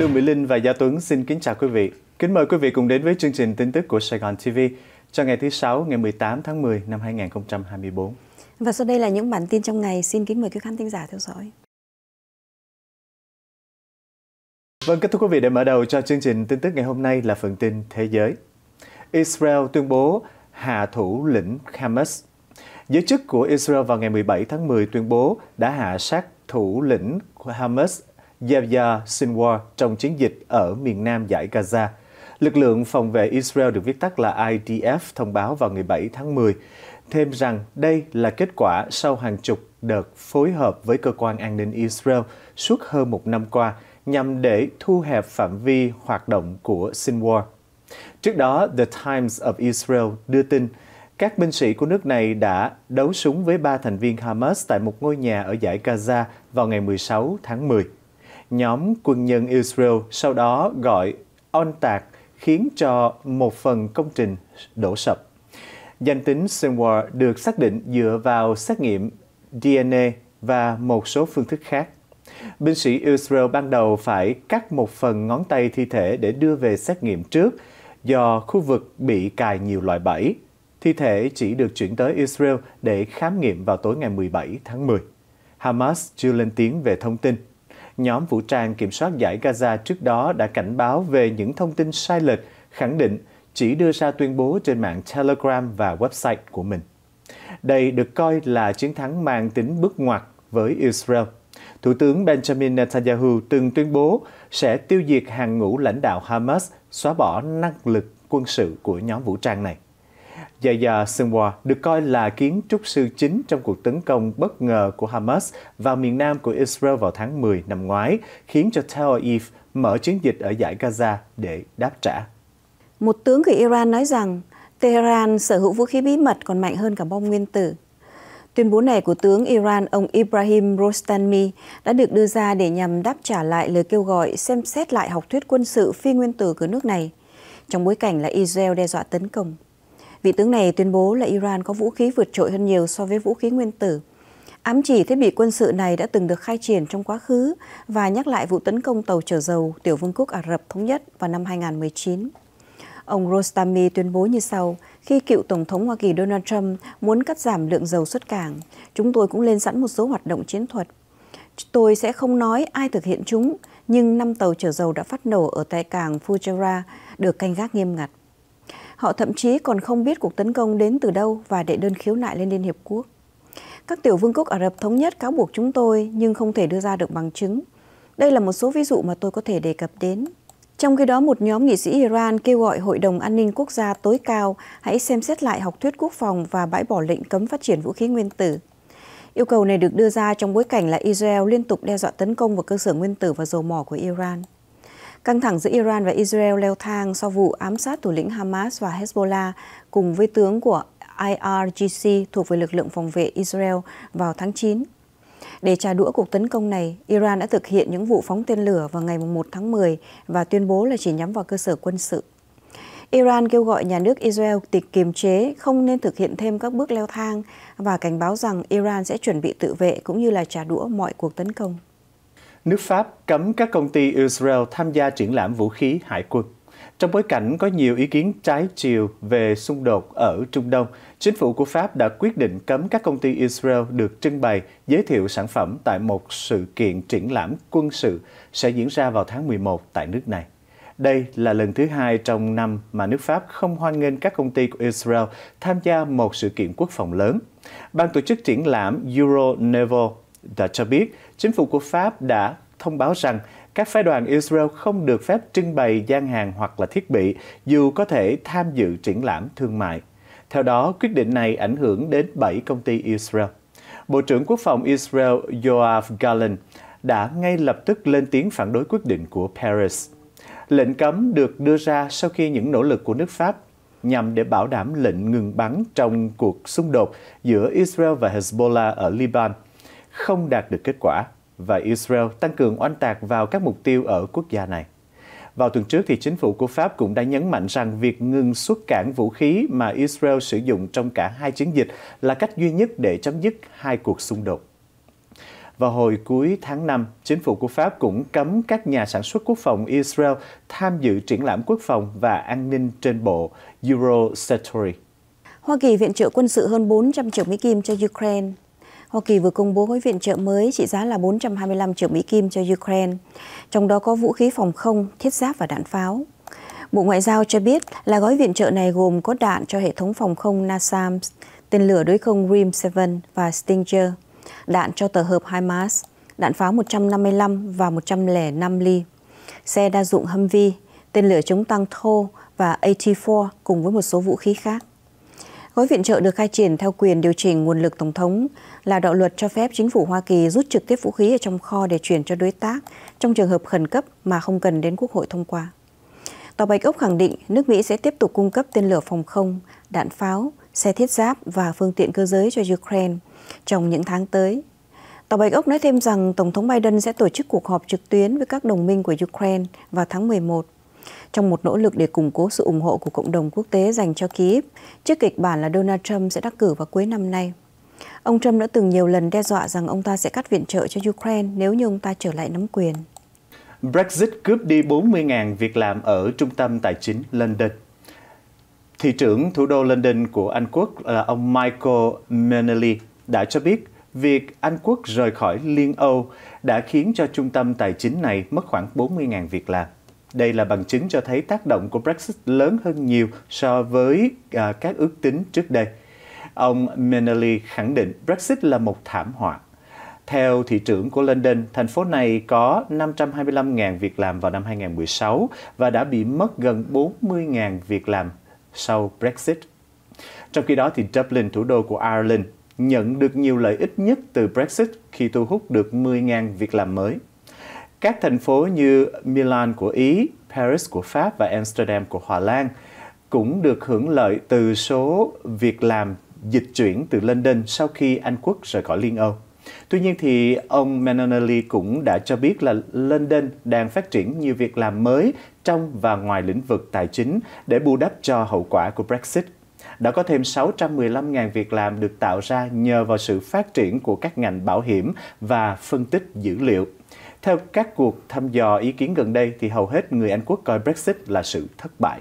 Lương Mỹ Linh và Gia Tuấn xin kính chào quý vị. Kính mời quý vị cùng đến với chương trình tin tức của Sài Gòn TV cho ngày thứ Sáu ngày 18 tháng 10 năm 2024. Và sau đây là những bản tin trong ngày. Xin kính mời quý khán thính giả theo dõi. Vâng, kết thúc quý vị, để mở đầu cho chương trình tin tức ngày hôm nay là phần tin thế giới. Israel tuyên bố hạ thủ lĩnh Hamas. Giới chức của Israel vào ngày 17 tháng 10 tuyên bố đã hạ sát thủ lĩnh của Hamas Yahya Sinwar trong chiến dịch ở miền nam giải Gaza. Lực lượng phòng vệ Israel được viết tắt là IDF thông báo vào ngày 7 tháng 10 thêm rằng đây là kết quả sau hàng chục đợt phối hợp với cơ quan an ninh Israel suốt hơn một năm qua nhằm để thu hẹp phạm vi hoạt động của Sinwar. Trước đó, The Times of Israel đưa tin các binh sĩ của nước này đã đấu súng với ba thành viên Hamas tại một ngôi nhà ở giải Gaza vào ngày 16 tháng 10 nhóm quân nhân Israel sau đó gọi on tạc khiến cho một phần công trình đổ sập. Danh tính Sinwar được xác định dựa vào xét nghiệm DNA và một số phương thức khác. Binh sĩ Israel ban đầu phải cắt một phần ngón tay thi thể để đưa về xét nghiệm trước do khu vực bị cài nhiều loại bẫy. Thi thể chỉ được chuyển tới Israel để khám nghiệm vào tối ngày 17 tháng 10. Hamas chưa lên tiếng về thông tin nhóm vũ trang kiểm soát giải Gaza trước đó đã cảnh báo về những thông tin sai lệch, khẳng định chỉ đưa ra tuyên bố trên mạng Telegram và website của mình. Đây được coi là chiến thắng mang tính bước ngoặt với Israel. Thủ tướng Benjamin Netanyahu từng tuyên bố sẽ tiêu diệt hàng ngũ lãnh đạo Hamas, xóa bỏ năng lực quân sự của nhóm vũ trang này. Yahya Sinwar được coi là kiến trúc sư chính trong cuộc tấn công bất ngờ của Hamas vào miền nam của Israel vào tháng 10 năm ngoái, khiến cho Tel Aviv mở chiến dịch ở giải Gaza để đáp trả. Một tướng của Iran nói rằng Tehran sở hữu vũ khí bí mật còn mạnh hơn cả bom nguyên tử. Tuyên bố này của tướng Iran ông Ibrahim Rostami đã được đưa ra để nhằm đáp trả lại lời kêu gọi xem xét lại học thuyết quân sự phi nguyên tử của nước này, trong bối cảnh là Israel đe dọa tấn công. Vị tướng này tuyên bố là Iran có vũ khí vượt trội hơn nhiều so với vũ khí nguyên tử. Ám chỉ thiết bị quân sự này đã từng được khai triển trong quá khứ và nhắc lại vụ tấn công tàu chở dầu Tiểu vương quốc Ả Rập Thống nhất vào năm 2019. Ông Rostami tuyên bố như sau, khi cựu Tổng thống Hoa Kỳ Donald Trump muốn cắt giảm lượng dầu xuất cảng, chúng tôi cũng lên sẵn một số hoạt động chiến thuật. Tôi sẽ không nói ai thực hiện chúng, nhưng năm tàu chở dầu đã phát nổ ở tại cảng Fujairah được canh gác nghiêm ngặt. Họ thậm chí còn không biết cuộc tấn công đến từ đâu và đệ đơn khiếu nại lên Liên Hiệp Quốc. Các tiểu vương quốc Ả Rập Thống Nhất cáo buộc chúng tôi nhưng không thể đưa ra được bằng chứng. Đây là một số ví dụ mà tôi có thể đề cập đến. Trong khi đó, một nhóm nghị sĩ Iran kêu gọi Hội đồng An ninh Quốc gia tối cao hãy xem xét lại học thuyết quốc phòng và bãi bỏ lệnh cấm phát triển vũ khí nguyên tử. Yêu cầu này được đưa ra trong bối cảnh là Israel liên tục đe dọa tấn công vào cơ sở nguyên tử và dầu mỏ của Iran. Căng thẳng giữa Iran và Israel leo thang sau vụ ám sát thủ lĩnh Hamas và Hezbollah cùng với tướng của IRGC thuộc về lực lượng phòng vệ Israel vào tháng 9. Để trả đũa cuộc tấn công này, Iran đã thực hiện những vụ phóng tên lửa vào ngày 1 tháng 10 và tuyên bố là chỉ nhắm vào cơ sở quân sự. Iran kêu gọi nhà nước Israel tịch kiềm chế, không nên thực hiện thêm các bước leo thang và cảnh báo rằng Iran sẽ chuẩn bị tự vệ cũng như là trả đũa mọi cuộc tấn công nước Pháp cấm các công ty Israel tham gia triển lãm vũ khí hải quân. Trong bối cảnh có nhiều ý kiến trái chiều về xung đột ở Trung Đông, chính phủ của Pháp đã quyết định cấm các công ty Israel được trưng bày, giới thiệu sản phẩm tại một sự kiện triển lãm quân sự sẽ diễn ra vào tháng 11 tại nước này. Đây là lần thứ hai trong năm mà nước Pháp không hoan nghênh các công ty của Israel tham gia một sự kiện quốc phòng lớn. Ban tổ chức triển lãm Euro Naval đã cho biết chính phủ của Pháp đã thông báo rằng các phái đoàn Israel không được phép trưng bày gian hàng hoặc là thiết bị dù có thể tham dự triển lãm thương mại. Theo đó, quyết định này ảnh hưởng đến 7 công ty Israel. Bộ trưởng Quốc phòng Israel Yoav Gallant đã ngay lập tức lên tiếng phản đối quyết định của Paris. Lệnh cấm được đưa ra sau khi những nỗ lực của nước Pháp nhằm để bảo đảm lệnh ngừng bắn trong cuộc xung đột giữa Israel và Hezbollah ở Liban không đạt được kết quả và Israel tăng cường oanh tạc vào các mục tiêu ở quốc gia này. Vào tuần trước, thì chính phủ của Pháp cũng đã nhấn mạnh rằng việc ngừng xuất cảng vũ khí mà Israel sử dụng trong cả hai chiến dịch là cách duy nhất để chấm dứt hai cuộc xung đột. Vào hồi cuối tháng 5, chính phủ của Pháp cũng cấm các nhà sản xuất quốc phòng Israel tham dự triển lãm quốc phòng và an ninh trên bộ Eurosatory. Hoa Kỳ viện trợ quân sự hơn 400 triệu Mỹ Kim cho Ukraine Hoa Kỳ vừa công bố gói viện trợ mới trị giá là 425 triệu Mỹ Kim cho Ukraine, trong đó có vũ khí phòng không, thiết giáp và đạn pháo. Bộ Ngoại giao cho biết là gói viện trợ này gồm có đạn cho hệ thống phòng không NASAMS, tên lửa đối không RIM-7 và Stinger, đạn cho tờ hợp HIMARS, đạn pháo 155 và 105 ly, xe đa dụng Humvee, tên lửa chống tăng thô và AT-4 cùng với một số vũ khí khác. Gói viện trợ được khai triển theo quyền điều chỉnh nguồn lực Tổng thống là đạo luật cho phép chính phủ Hoa Kỳ rút trực tiếp vũ khí ở trong kho để chuyển cho đối tác trong trường hợp khẩn cấp mà không cần đến Quốc hội thông qua. Tòa Bạch Ốc khẳng định nước Mỹ sẽ tiếp tục cung cấp tên lửa phòng không, đạn pháo, xe thiết giáp và phương tiện cơ giới cho Ukraine trong những tháng tới. Tòa Bạch Ốc nói thêm rằng Tổng thống Biden sẽ tổ chức cuộc họp trực tuyến với các đồng minh của Ukraine vào tháng 11 trong một nỗ lực để củng cố sự ủng hộ của cộng đồng quốc tế dành cho Kyiv trước kịch bản là Donald Trump sẽ đắc cử vào cuối năm nay. Ông Trump đã từng nhiều lần đe dọa rằng ông ta sẽ cắt viện trợ cho Ukraine nếu như ông ta trở lại nắm quyền. Brexit cướp đi 40.000 việc làm ở trung tâm tài chính London. Thị trưởng thủ đô London của Anh Quốc là ông Michael Manley đã cho biết việc Anh Quốc rời khỏi Liên Âu đã khiến cho trung tâm tài chính này mất khoảng 40.000 việc làm. Đây là bằng chứng cho thấy tác động của Brexit lớn hơn nhiều so với à, các ước tính trước đây. Ông Minnelly khẳng định Brexit là một thảm họa. Theo thị trưởng của London, thành phố này có 525.000 việc làm vào năm 2016 và đã bị mất gần 40.000 việc làm sau Brexit. Trong khi đó, thì Dublin, thủ đô của Ireland, nhận được nhiều lợi ích nhất từ Brexit khi thu hút được 10.000 việc làm mới. Các thành phố như Milan của Ý, Paris của Pháp và Amsterdam của Hòa Lan cũng được hưởng lợi từ số việc làm dịch chuyển từ London sau khi Anh quốc rời khỏi Liên Âu. Tuy nhiên thì ông Manonelli cũng đã cho biết là London đang phát triển nhiều việc làm mới trong và ngoài lĩnh vực tài chính để bù đắp cho hậu quả của Brexit. Đã có thêm 615.000 việc làm được tạo ra nhờ vào sự phát triển của các ngành bảo hiểm và phân tích dữ liệu. Theo các cuộc thăm dò ý kiến gần đây thì hầu hết người Anh quốc coi Brexit là sự thất bại.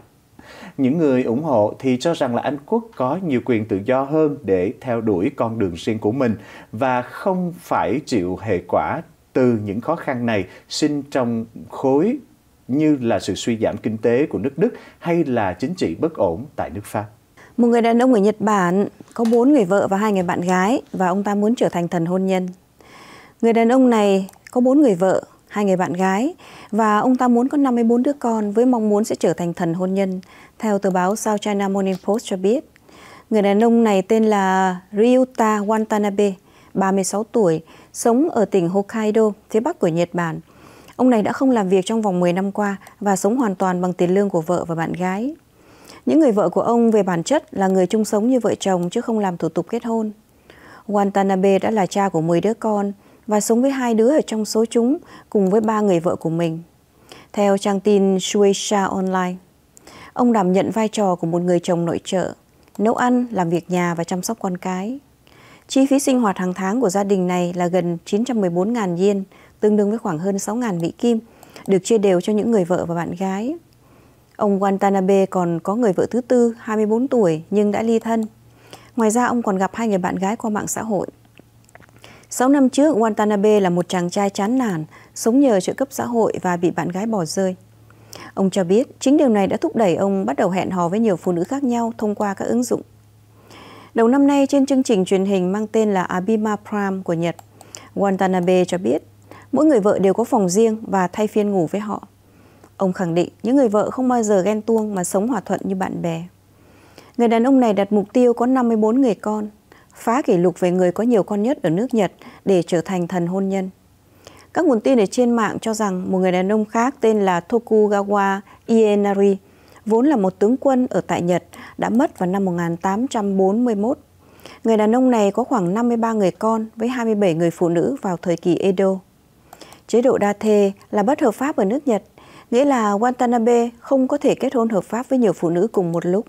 Những người ủng hộ thì cho rằng là Anh Quốc có nhiều quyền tự do hơn để theo đuổi con đường riêng của mình và không phải chịu hệ quả từ những khó khăn này sinh trong khối như là sự suy giảm kinh tế của nước Đức hay là chính trị bất ổn tại nước Pháp. Một người đàn ông ở Nhật Bản có bốn người vợ và hai người bạn gái và ông ta muốn trở thành thần hôn nhân. Người đàn ông này có bốn người vợ, hai người bạn gái và ông ta muốn có 54 đứa con với mong muốn sẽ trở thành thần hôn nhân. Theo tờ báo South China Morning Post cho biết, người đàn ông này tên là Ryuta Watanabe, 36 tuổi, sống ở tỉnh Hokkaido, phía bắc của Nhật Bản. Ông này đã không làm việc trong vòng 10 năm qua và sống hoàn toàn bằng tiền lương của vợ và bạn gái. Những người vợ của ông về bản chất là người chung sống như vợ chồng chứ không làm thủ tục kết hôn. Watanabe đã là cha của 10 đứa con và sống với hai đứa ở trong số chúng cùng với ba người vợ của mình. Theo trang tin Shueisha Online, Ông đảm nhận vai trò của một người chồng nội trợ, nấu ăn, làm việc nhà và chăm sóc con cái. Chi phí sinh hoạt hàng tháng của gia đình này là gần 914.000 yên, tương đương với khoảng hơn 6.000 Mỹ Kim, được chia đều cho những người vợ và bạn gái. Ông Watanabe còn có người vợ thứ tư, 24 tuổi, nhưng đã ly thân. Ngoài ra, ông còn gặp hai người bạn gái qua mạng xã hội. Sáu năm trước, Watanabe là một chàng trai chán nản, sống nhờ trợ cấp xã hội và bị bạn gái bỏ rơi. Ông cho biết chính điều này đã thúc đẩy ông bắt đầu hẹn hò với nhiều phụ nữ khác nhau thông qua các ứng dụng. Đầu năm nay trên chương trình truyền hình mang tên là Abima Prime của Nhật, Watanabe cho biết mỗi người vợ đều có phòng riêng và thay phiên ngủ với họ. Ông khẳng định những người vợ không bao giờ ghen tuông mà sống hòa thuận như bạn bè. Người đàn ông này đặt mục tiêu có 54 người con, phá kỷ lục về người có nhiều con nhất ở nước Nhật để trở thành thần hôn nhân. Các nguồn tin ở trên mạng cho rằng một người đàn ông khác tên là Tokugawa Ienari, vốn là một tướng quân ở tại Nhật, đã mất vào năm 1841. Người đàn ông này có khoảng 53 người con với 27 người phụ nữ vào thời kỳ Edo. Chế độ đa thê là bất hợp pháp ở nước Nhật, nghĩa là Watanabe không có thể kết hôn hợp pháp với nhiều phụ nữ cùng một lúc.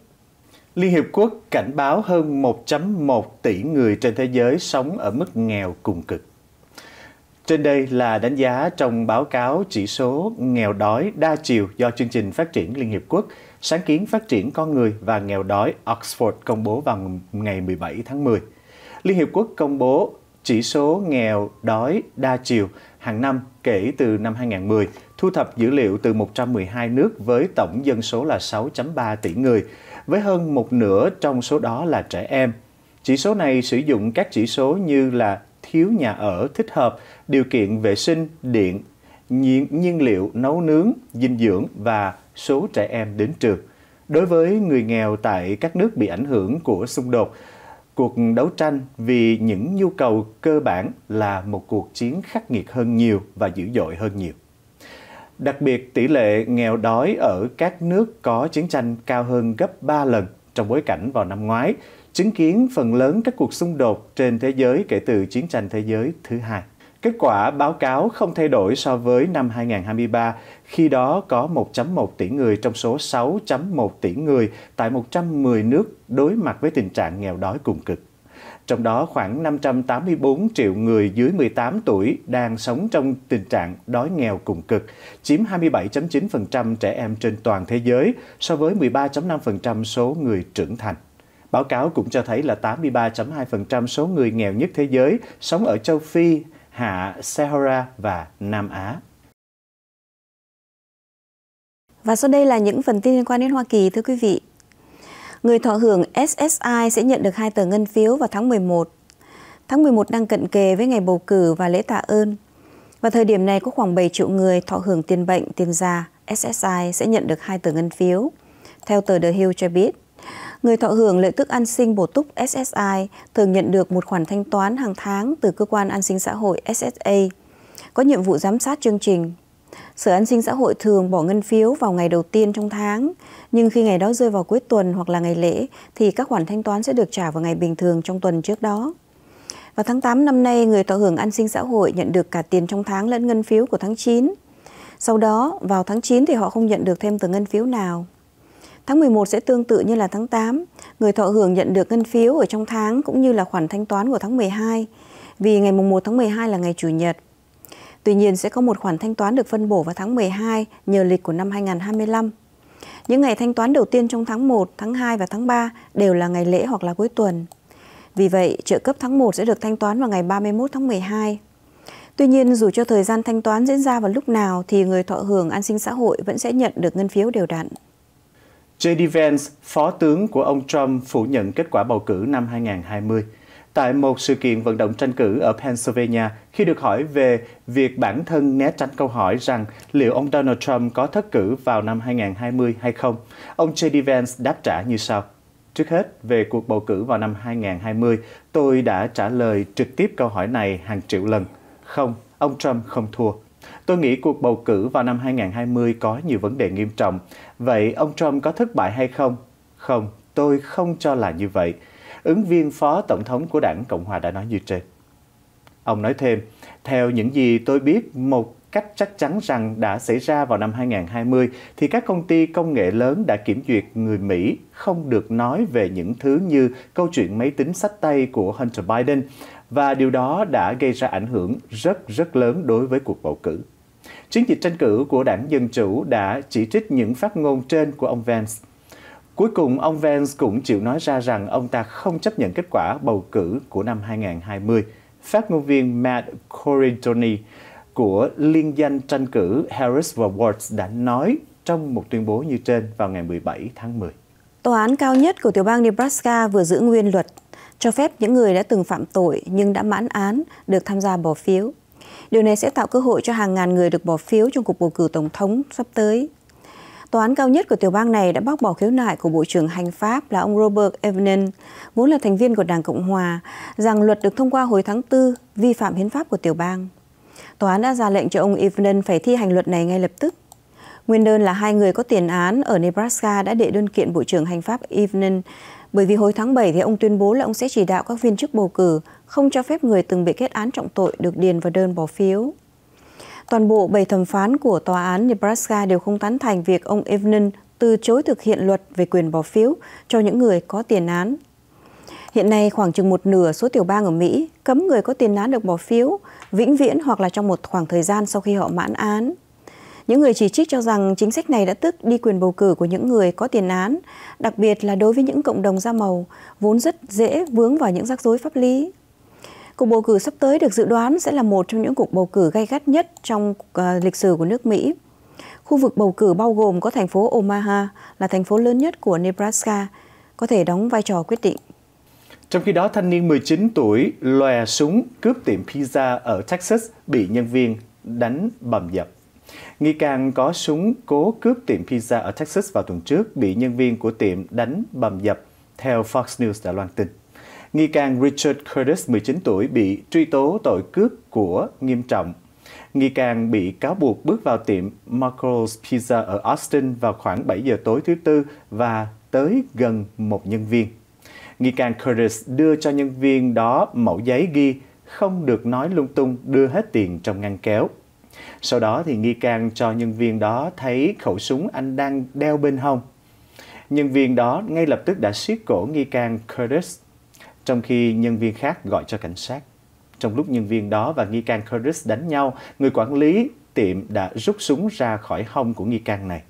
Liên Hiệp Quốc cảnh báo hơn 1.1 tỷ người trên thế giới sống ở mức nghèo cùng cực. Trên đây là đánh giá trong báo cáo chỉ số nghèo đói đa chiều do chương trình phát triển Liên Hiệp Quốc sáng kiến phát triển con người và nghèo đói Oxford công bố vào ngày 17 tháng 10. Liên Hiệp Quốc công bố chỉ số nghèo đói đa chiều hàng năm kể từ năm 2010, thu thập dữ liệu từ 112 nước với tổng dân số là 6.3 tỷ người, với hơn một nửa trong số đó là trẻ em. Chỉ số này sử dụng các chỉ số như là thiếu nhà ở thích hợp, điều kiện vệ sinh, điện, nhiên, nhiên liệu nấu nướng, dinh dưỡng và số trẻ em đến trường. Đối với người nghèo tại các nước bị ảnh hưởng của xung đột, cuộc đấu tranh vì những nhu cầu cơ bản là một cuộc chiến khắc nghiệt hơn nhiều và dữ dội hơn nhiều. Đặc biệt, tỷ lệ nghèo đói ở các nước có chiến tranh cao hơn gấp 3 lần trong bối cảnh vào năm ngoái, chứng kiến phần lớn các cuộc xung đột trên thế giới kể từ chiến tranh thế giới thứ hai. Kết quả báo cáo không thay đổi so với năm 2023, khi đó có 1.1 tỷ người trong số 6.1 tỷ người tại 110 nước đối mặt với tình trạng nghèo đói cùng cực. Trong đó khoảng 584 triệu người dưới 18 tuổi đang sống trong tình trạng đói nghèo cùng cực, chiếm 27.9% trẻ em trên toàn thế giới so với 13.5% số người trưởng thành. Báo cáo cũng cho thấy là 83.2% số người nghèo nhất thế giới sống ở châu Phi, Hạ Sahara và Nam Á. Và sau đây là những phần tin liên quan đến Hoa Kỳ thưa quý vị. Người thọ hưởng SSI sẽ nhận được hai tờ ngân phiếu vào tháng 11. Tháng 11 đang cận kề với ngày bầu cử và lễ tạ ơn. Và thời điểm này có khoảng 7 triệu người thọ hưởng tiền bệnh, tiền già, SSI sẽ nhận được hai tờ ngân phiếu. Theo tờ The Hill cho biết, người thọ hưởng lợi tức an sinh bổ túc SSI thường nhận được một khoản thanh toán hàng tháng từ cơ quan an sinh xã hội SSA, có nhiệm vụ giám sát chương trình. Sở An sinh xã hội thường bỏ ngân phiếu vào ngày đầu tiên trong tháng, nhưng khi ngày đó rơi vào cuối tuần hoặc là ngày lễ thì các khoản thanh toán sẽ được trả vào ngày bình thường trong tuần trước đó. Vào tháng 8 năm nay, người thọ hưởng an sinh xã hội nhận được cả tiền trong tháng lẫn ngân phiếu của tháng 9. Sau đó, vào tháng 9 thì họ không nhận được thêm từ ngân phiếu nào. Tháng 11 sẽ tương tự như là tháng 8, người thọ hưởng nhận được ngân phiếu ở trong tháng cũng như là khoản thanh toán của tháng 12, vì ngày mùng 1 tháng 12 là ngày Chủ nhật. Tuy nhiên sẽ có một khoản thanh toán được phân bổ vào tháng 12 nhờ lịch của năm 2025. Những ngày thanh toán đầu tiên trong tháng 1, tháng 2 và tháng 3 đều là ngày lễ hoặc là cuối tuần. Vì vậy, trợ cấp tháng 1 sẽ được thanh toán vào ngày 31 tháng 12. Tuy nhiên, dù cho thời gian thanh toán diễn ra vào lúc nào thì người thọ hưởng an sinh xã hội vẫn sẽ nhận được ngân phiếu đều đặn. J.D. Vance, phó tướng của ông Trump, phủ nhận kết quả bầu cử năm 2020. Tại một sự kiện vận động tranh cử ở Pennsylvania, khi được hỏi về việc bản thân né tránh câu hỏi rằng liệu ông Donald Trump có thất cử vào năm 2020 hay không, ông J.D. Vance đáp trả như sau. Trước hết, về cuộc bầu cử vào năm 2020, tôi đã trả lời trực tiếp câu hỏi này hàng triệu lần. Không, ông Trump không thua. Tôi nghĩ cuộc bầu cử vào năm 2020 có nhiều vấn đề nghiêm trọng. Vậy ông Trump có thất bại hay không? Không, tôi không cho là như vậy. Ứng viên phó tổng thống của đảng Cộng hòa đã nói như trên. Ông nói thêm, theo những gì tôi biết, một cách chắc chắn rằng đã xảy ra vào năm 2020 thì các công ty công nghệ lớn đã kiểm duyệt người Mỹ không được nói về những thứ như câu chuyện máy tính sách tay của Hunter Biden và điều đó đã gây ra ảnh hưởng rất rất lớn đối với cuộc bầu cử. Chiến dịch tranh cử của đảng Dân Chủ đã chỉ trích những phát ngôn trên của ông Vance. Cuối cùng, ông Vance cũng chịu nói ra rằng ông ta không chấp nhận kết quả bầu cử của năm 2020. Phát ngôn viên Matt Corridoni của liên danh tranh cử Harris và Watts đã nói trong một tuyên bố như trên vào ngày 17 tháng 10. Tòa án cao nhất của tiểu bang Nebraska vừa giữ nguyên luật cho phép những người đã từng phạm tội nhưng đã mãn án được tham gia bỏ phiếu. Điều này sẽ tạo cơ hội cho hàng ngàn người được bỏ phiếu trong cuộc bầu cử tổng thống sắp tới. Tòa án cao nhất của tiểu bang này đã bác bỏ khiếu nại của Bộ trưởng Hành Pháp là ông Robert Evenin, vốn là thành viên của Đảng Cộng Hòa, rằng luật được thông qua hồi tháng 4 vi phạm hiến pháp của tiểu bang. Tòa án đã ra lệnh cho ông Evenin phải thi hành luật này ngay lập tức. Nguyên đơn là hai người có tiền án ở Nebraska đã đệ đơn kiện Bộ trưởng Hành pháp Evenin bởi vì hồi tháng 7 thì ông tuyên bố là ông sẽ chỉ đạo các viên chức bầu cử không cho phép người từng bị kết án trọng tội được điền vào đơn bỏ phiếu. Toàn bộ bảy thẩm phán của Tòa án Nebraska đều không tán thành việc ông Evnen từ chối thực hiện luật về quyền bỏ phiếu cho những người có tiền án. Hiện nay khoảng chừng một nửa số tiểu bang ở Mỹ cấm người có tiền án được bỏ phiếu vĩnh viễn hoặc là trong một khoảng thời gian sau khi họ mãn án. Những người chỉ trích cho rằng chính sách này đã tức đi quyền bầu cử của những người có tiền án, đặc biệt là đối với những cộng đồng da màu vốn rất dễ vướng vào những rắc rối pháp lý. Cuộc bầu cử sắp tới được dự đoán sẽ là một trong những cuộc bầu cử gay gắt nhất trong ờ, lịch sử của nước Mỹ. Khu vực bầu cử bao gồm có thành phố Omaha là thành phố lớn nhất của Nebraska, có thể đóng vai trò quyết định. Trong khi đó, thanh niên 19 tuổi lòe súng cướp tiệm pizza ở Texas bị nhân viên đánh bầm dập. Nghi can có súng cố cướp tiệm pizza ở Texas vào tuần trước bị nhân viên của tiệm đánh bầm dập, theo Fox News đã loan tin nghi can Richard Curtis, 19 tuổi, bị truy tố tội cướp của nghiêm trọng. Nghi can bị cáo buộc bước vào tiệm Marco's Pizza ở Austin vào khoảng 7 giờ tối thứ Tư và tới gần một nhân viên. Nghi can Curtis đưa cho nhân viên đó mẫu giấy ghi không được nói lung tung đưa hết tiền trong ngăn kéo. Sau đó thì nghi can cho nhân viên đó thấy khẩu súng anh đang đeo bên hông. Nhân viên đó ngay lập tức đã siết cổ nghi can Curtis trong khi nhân viên khác gọi cho cảnh sát. Trong lúc nhân viên đó và nghi can Curtis đánh nhau, người quản lý tiệm đã rút súng ra khỏi hông của nghi can này.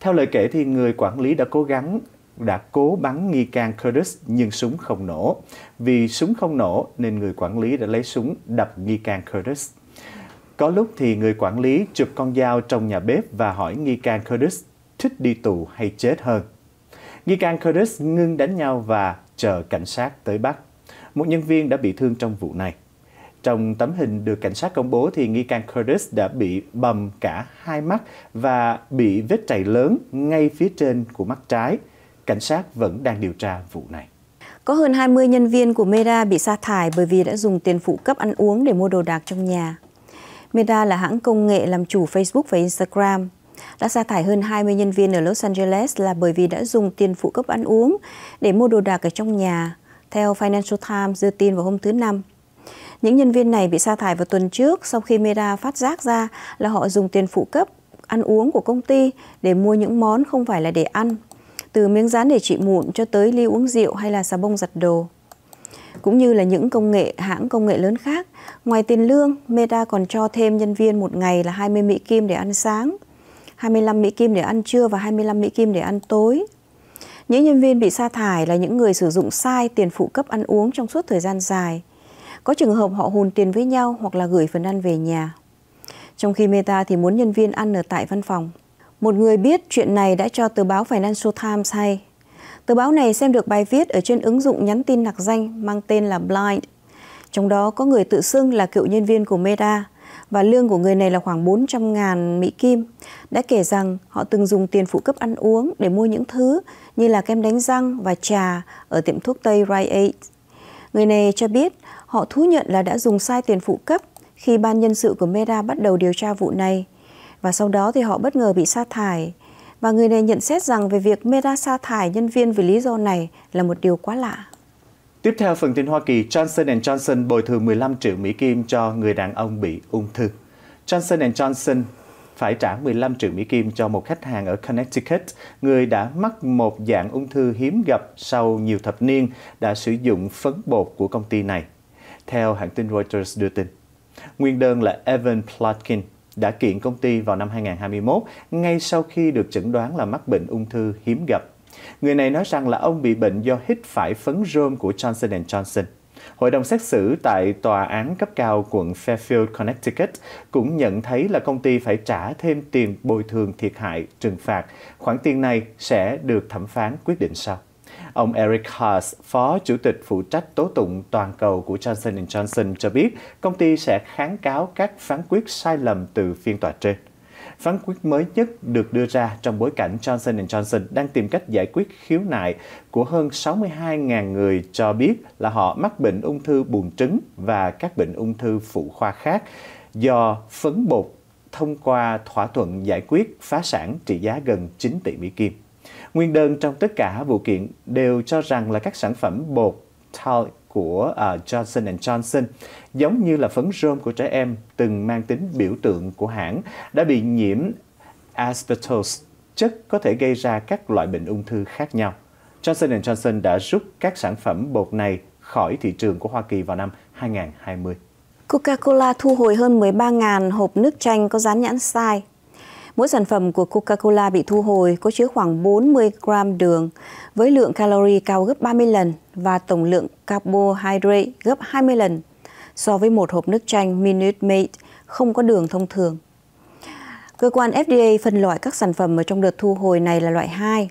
Theo lời kể thì người quản lý đã cố gắng đã cố bắn nghi can Curtis nhưng súng không nổ. Vì súng không nổ nên người quản lý đã lấy súng đập nghi can Curtis. Có lúc thì người quản lý chụp con dao trong nhà bếp và hỏi nghi can Curtis thích đi tù hay chết hơn. Nghi can Curtis ngưng đánh nhau và chờ cảnh sát tới bắt. Một nhân viên đã bị thương trong vụ này. Trong tấm hình được cảnh sát công bố thì nghi can Curtis đã bị bầm cả hai mắt và bị vết chảy lớn ngay phía trên của mắt trái. Cảnh sát vẫn đang điều tra vụ này. Có hơn 20 nhân viên của Meta bị sa thải bởi vì đã dùng tiền phụ cấp ăn uống để mua đồ đạc trong nhà. Meta là hãng công nghệ làm chủ Facebook và Instagram đã sa thải hơn 20 nhân viên ở Los Angeles là bởi vì đã dùng tiền phụ cấp ăn uống để mua đồ đạc ở trong nhà, theo Financial Times đưa tin vào hôm thứ Năm. Những nhân viên này bị sa thải vào tuần trước sau khi Meta phát giác ra là họ dùng tiền phụ cấp ăn uống của công ty để mua những món không phải là để ăn, từ miếng dán để trị mụn cho tới ly uống rượu hay là xà bông giặt đồ. Cũng như là những công nghệ hãng công nghệ lớn khác, ngoài tiền lương, Meta còn cho thêm nhân viên một ngày là 20 Mỹ Kim để ăn sáng – 25 Mỹ Kim để ăn trưa và 25 Mỹ Kim để ăn tối. Những nhân viên bị sa thải là những người sử dụng sai tiền phụ cấp ăn uống trong suốt thời gian dài. Có trường hợp họ hùn tiền với nhau hoặc là gửi phần ăn về nhà. Trong khi Meta thì muốn nhân viên ăn ở tại văn phòng. Một người biết chuyện này đã cho tờ báo Financial Times hay. Tờ báo này xem được bài viết ở trên ứng dụng nhắn tin nặc danh mang tên là Blind. Trong đó có người tự xưng là cựu nhân viên của Meta và lương của người này là khoảng 400 ngàn Mỹ Kim, đã kể rằng họ từng dùng tiền phụ cấp ăn uống để mua những thứ như là kem đánh răng và trà ở tiệm thuốc Tây Rite Aid. Người này cho biết họ thú nhận là đã dùng sai tiền phụ cấp khi ban nhân sự của meda bắt đầu điều tra vụ này. Và sau đó thì họ bất ngờ bị sa thải. Và người này nhận xét rằng về việc meda sa thải nhân viên vì lý do này là một điều quá lạ. Tiếp theo, phần tin Hoa Kỳ, Johnson Johnson bồi thường 15 triệu Mỹ Kim cho người đàn ông bị ung thư. Johnson Johnson phải trả 15 triệu Mỹ Kim cho một khách hàng ở Connecticut, người đã mắc một dạng ung thư hiếm gặp sau nhiều thập niên, đã sử dụng phấn bột của công ty này. Theo hãng tin Reuters đưa tin, nguyên đơn là Evan Plotkin đã kiện công ty vào năm 2021 ngay sau khi được chẩn đoán là mắc bệnh ung thư hiếm gặp Người này nói rằng là ông bị bệnh do hít phải phấn rôm của Johnson Johnson. Hội đồng xét xử tại tòa án cấp cao quận Fairfield, Connecticut cũng nhận thấy là công ty phải trả thêm tiền bồi thường thiệt hại, trừng phạt. Khoản tiền này sẽ được thẩm phán quyết định sau. Ông Eric Haas, phó chủ tịch phụ trách tố tụng toàn cầu của Johnson Johnson cho biết công ty sẽ kháng cáo các phán quyết sai lầm từ phiên tòa trên. Phán quyết mới nhất được đưa ra trong bối cảnh Johnson Johnson đang tìm cách giải quyết khiếu nại của hơn 62.000 người cho biết là họ mắc bệnh ung thư buồng trứng và các bệnh ung thư phụ khoa khác do phấn bột thông qua thỏa thuận giải quyết phá sản trị giá gần 9 tỷ Mỹ Kim. Nguyên đơn trong tất cả vụ kiện đều cho rằng là các sản phẩm bột talc của uh, Johnson Johnson, giống như là phấn rôm của trẻ em từng mang tính biểu tượng của hãng, đã bị nhiễm asbestos, chất có thể gây ra các loại bệnh ung thư khác nhau. Johnson Johnson đã rút các sản phẩm bột này khỏi thị trường của Hoa Kỳ vào năm 2020. Coca-Cola thu hồi hơn 13.000 hộp nước chanh có dán nhãn sai Mỗi sản phẩm của Coca-Cola bị thu hồi có chứa khoảng 40 gram đường với lượng calorie cao gấp 30 lần và tổng lượng carbohydrate gấp 20 lần so với một hộp nước chanh Minute Maid không có đường thông thường. Cơ quan FDA phân loại các sản phẩm ở trong đợt thu hồi này là loại 2.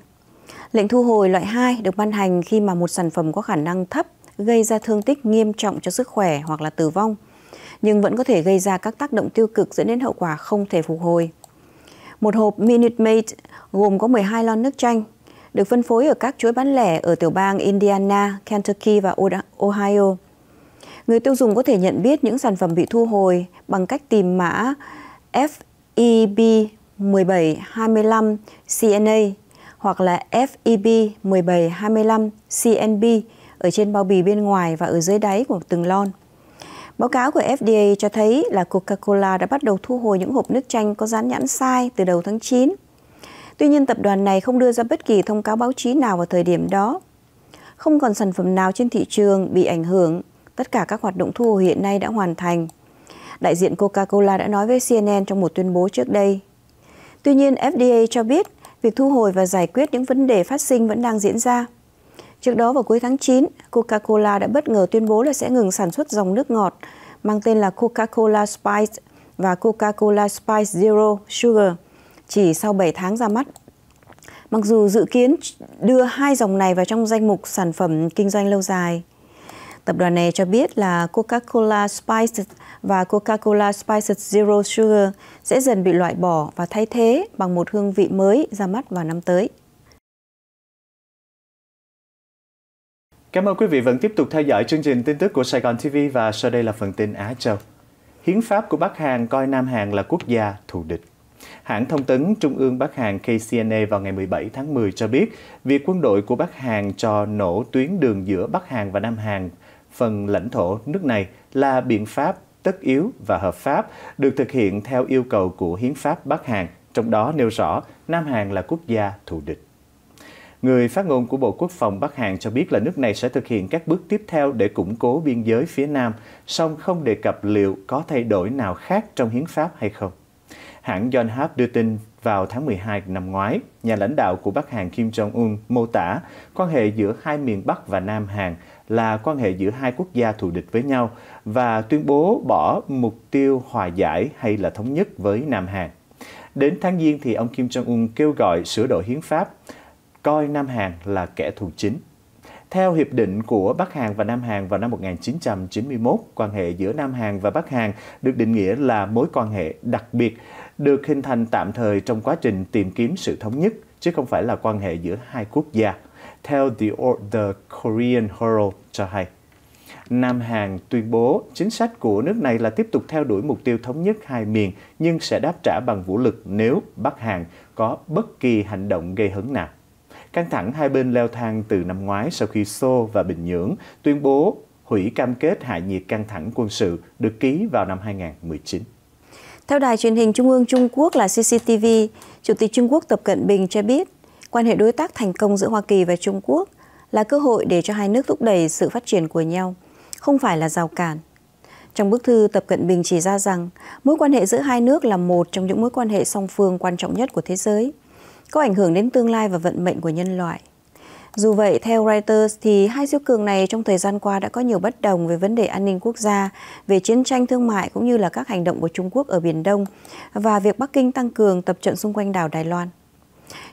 Lệnh thu hồi loại 2 được ban hành khi mà một sản phẩm có khả năng thấp gây ra thương tích nghiêm trọng cho sức khỏe hoặc là tử vong, nhưng vẫn có thể gây ra các tác động tiêu cực dẫn đến hậu quả không thể phục hồi. Một hộp Minute Maid gồm có 12 lon nước chanh, được phân phối ở các chuỗi bán lẻ ở tiểu bang Indiana, Kentucky và Ohio. Người tiêu dùng có thể nhận biết những sản phẩm bị thu hồi bằng cách tìm mã FEB 1725 CNA hoặc là FEB 1725 CNB ở trên bao bì bên ngoài và ở dưới đáy của từng lon. Báo cáo của FDA cho thấy là Coca-Cola đã bắt đầu thu hồi những hộp nước chanh có dán nhãn sai từ đầu tháng 9. Tuy nhiên, tập đoàn này không đưa ra bất kỳ thông cáo báo chí nào vào thời điểm đó. Không còn sản phẩm nào trên thị trường bị ảnh hưởng, tất cả các hoạt động thu hồi hiện nay đã hoàn thành. Đại diện Coca-Cola đã nói với CNN trong một tuyên bố trước đây. Tuy nhiên, FDA cho biết việc thu hồi và giải quyết những vấn đề phát sinh vẫn đang diễn ra. Trước đó vào cuối tháng 9, Coca-Cola đã bất ngờ tuyên bố là sẽ ngừng sản xuất dòng nước ngọt mang tên là Coca-Cola Spice và Coca-Cola Spice Zero Sugar chỉ sau 7 tháng ra mắt. Mặc dù dự kiến đưa hai dòng này vào trong danh mục sản phẩm kinh doanh lâu dài, tập đoàn này cho biết là Coca-Cola Spice và Coca-Cola Spice Zero Sugar sẽ dần bị loại bỏ và thay thế bằng một hương vị mới ra mắt vào năm tới. Cảm ơn quý vị vẫn tiếp tục theo dõi chương trình tin tức của Sài Gòn TV và sau đây là phần tin Á Châu. Hiến pháp của Bắc Hàn coi Nam Hàn là quốc gia thù địch. Hãng thông tấn Trung ương Bắc Hàn KCNA vào ngày 17 tháng 10 cho biết, việc quân đội của Bắc Hàn cho nổ tuyến đường giữa Bắc Hàn và Nam Hàn, phần lãnh thổ nước này là biện pháp tất yếu và hợp pháp, được thực hiện theo yêu cầu của Hiến pháp Bắc Hàn, trong đó nêu rõ Nam Hàn là quốc gia thù địch. Người phát ngôn của Bộ Quốc phòng Bắc Hàn cho biết là nước này sẽ thực hiện các bước tiếp theo để củng cố biên giới phía Nam, song không đề cập liệu có thay đổi nào khác trong hiến pháp hay không. Hãng Yonhap đưa tin vào tháng 12 năm ngoái, nhà lãnh đạo của Bắc Hàn Kim Jong-un mô tả quan hệ giữa hai miền Bắc và Nam Hàn là quan hệ giữa hai quốc gia thù địch với nhau và tuyên bố bỏ mục tiêu hòa giải hay là thống nhất với Nam Hàn. Đến tháng Giêng thì ông Kim Jong-un kêu gọi sửa đổi hiến pháp coi Nam Hàn là kẻ thù chính. Theo hiệp định của Bắc Hàn và Nam Hàn vào năm 1991, quan hệ giữa Nam Hàn và Bắc Hàn được định nghĩa là mối quan hệ đặc biệt, được hình thành tạm thời trong quá trình tìm kiếm sự thống nhất, chứ không phải là quan hệ giữa hai quốc gia. Theo The, The Korean Herald cho hay, Nam Hàn tuyên bố chính sách của nước này là tiếp tục theo đuổi mục tiêu thống nhất hai miền nhưng sẽ đáp trả bằng vũ lực nếu Bắc Hàn có bất kỳ hành động gây hấn nào. Căng thẳng hai bên leo thang từ năm ngoái sau khi Seoul và Bình Nhưỡng tuyên bố hủy cam kết hạ nhiệt căng thẳng quân sự được ký vào năm 2019. Theo đài truyền hình Trung ương Trung Quốc là CCTV, Chủ tịch Trung Quốc Tập Cận Bình cho biết, quan hệ đối tác thành công giữa Hoa Kỳ và Trung Quốc là cơ hội để cho hai nước thúc đẩy sự phát triển của nhau, không phải là rào cản. Trong bức thư, Tập Cận Bình chỉ ra rằng mối quan hệ giữa hai nước là một trong những mối quan hệ song phương quan trọng nhất của thế giới có ảnh hưởng đến tương lai và vận mệnh của nhân loại. Dù vậy, theo Reuters thì hai siêu cường này trong thời gian qua đã có nhiều bất đồng về vấn đề an ninh quốc gia, về chiến tranh thương mại cũng như là các hành động của Trung Quốc ở Biển Đông và việc Bắc Kinh tăng cường tập trận xung quanh đảo Đài Loan.